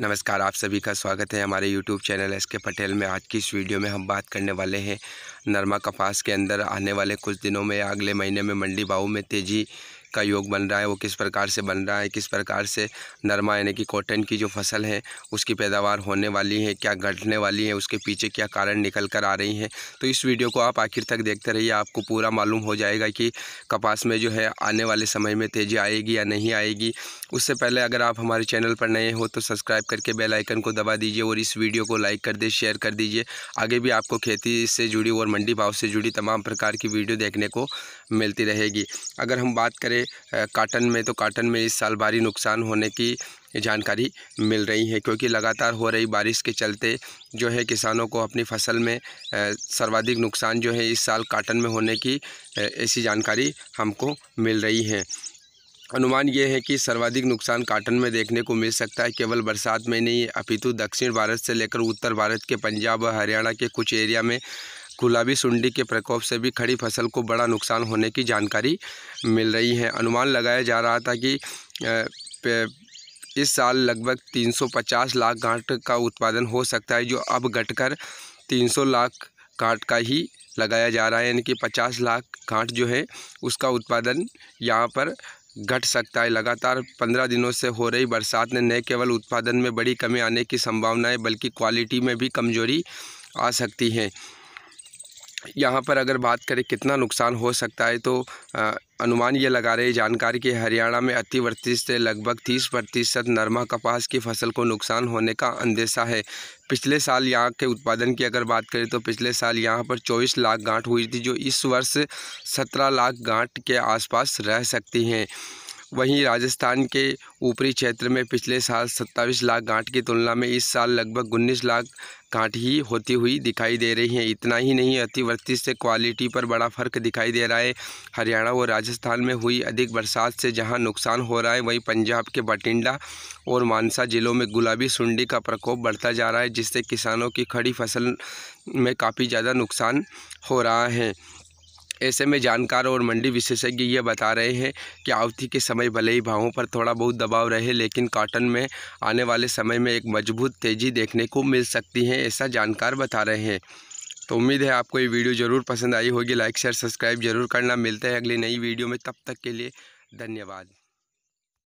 नमस्कार आप सभी का स्वागत है हमारे YouTube चैनल एस के पटेल में आज की इस वीडियो में हम बात करने वाले हैं नरमा कपास के अंदर आने वाले कुछ दिनों में अगले महीने में मंडी भाव में तेज़ी का योग बन रहा है वो किस प्रकार से बन रहा है किस प्रकार से नरमा यानी कि कॉटन की जो फसल है उसकी पैदावार होने वाली है क्या घटने वाली है उसके पीछे क्या कारण निकल कर आ रही हैं तो इस वीडियो को आप आखिर तक देखते रहिए आपको पूरा मालूम हो जाएगा कि कपास में जो है आने वाले समय में तेज़ी आएगी या नहीं आएगी उससे पहले अगर आप हमारे चैनल पर नए हो तो सब्सक्राइब करके बेल आइकन को दबा दीजिए और इस वीडियो को लाइक कर दे शेयर कर दीजिए आगे भी आपको खेती से जुड़ी और मंडी भाव से जुड़ी तमाम प्रकार की वीडियो देखने को मिलती रहेगी अगर हम बात करें काटन में तो काटन में इस साल भारी नुकसान होने की जानकारी मिल रही है क्योंकि लगातार हो रही बारिश के चलते जो है किसानों को अपनी फसल में सर्वाधिक नुकसान जो है इस साल काटन में होने की ऐसी जानकारी हमको मिल रही है अनुमान ये है कि सर्वाधिक नुकसान काटन में देखने को मिल सकता है केवल बरसात में नहीं अपितु दक्षिण भारत से लेकर उत्तर भारत के पंजाब और हरियाणा के कुछ एरिया में गुलाबी सुंडी के प्रकोप से भी खड़ी फसल को बड़ा नुकसान होने की जानकारी मिल रही है अनुमान लगाया जा रहा था कि इस साल लगभग 350 लाख घाट का उत्पादन हो सकता है जो अब घटकर 300 लाख घाट का ही लगाया जा रहा है यानी कि 50 लाख घाट जो है उसका उत्पादन यहाँ पर घट सकता है लगातार पंद्रह दिनों से हो रही बरसात ने न केवल उत्पादन में बड़ी कमी आने की संभावना है बल्कि क्वालिटी में भी कमजोरी आ सकती है यहाँ पर अगर बात करें कितना नुकसान हो सकता है तो आ, अनुमान ये लगा रहे जानकारी कि हरियाणा में अतिवृष्टि से लगभग 30 प्रतिशत नरमा कपास की फसल को नुकसान होने का अंदेशा है पिछले साल यहाँ के उत्पादन की अगर बात करें तो पिछले साल यहाँ पर 24 लाख गांठ हुई थी जो इस वर्ष 17 लाख गांठ के आसपास रह सकती हैं वहीं राजस्थान के ऊपरी क्षेत्र में पिछले साल 27 लाख गांठ की तुलना में इस साल लगभग उन्नीस लाख गांठ ही होती हुई दिखाई दे रही हैं इतना ही नहीं अतिवृष्टि से क्वालिटी पर बड़ा फर्क दिखाई दे रहा है हरियाणा व राजस्थान में हुई अधिक बरसात से जहां नुकसान हो रहा है वहीं पंजाब के बठिंडा और मानसा जिलों में गुलाबी सुंडी का प्रकोप बढ़ता जा रहा है जिससे किसानों की खड़ी फसल में काफ़ी ज़्यादा नुकसान हो रहा है ऐसे में जानकार और मंडी विशेषज्ञ ये बता रहे हैं कि आवती के समय भले ही भावों पर थोड़ा बहुत दबाव रहे लेकिन कॉटन में आने वाले समय में एक मजबूत तेज़ी देखने को मिल सकती है ऐसा जानकार बता रहे हैं तो उम्मीद है आपको ये वीडियो ज़रूर पसंद आई होगी लाइक शेयर सब्सक्राइब जरूर करना मिलते हैं अगली नई वीडियो में तब तक के लिए धन्यवाद